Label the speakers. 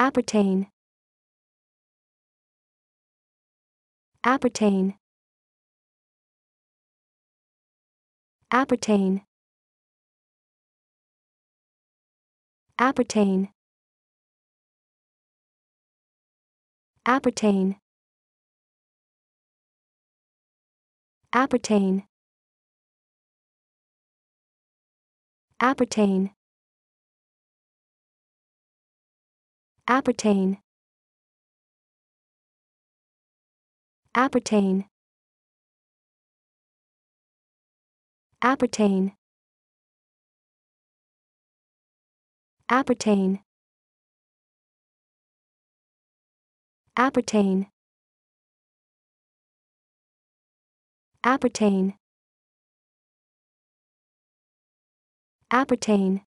Speaker 1: appertain appertain appertain appertain appertain appertain appertain appertain appertain appertain appertain appertain appertain appertain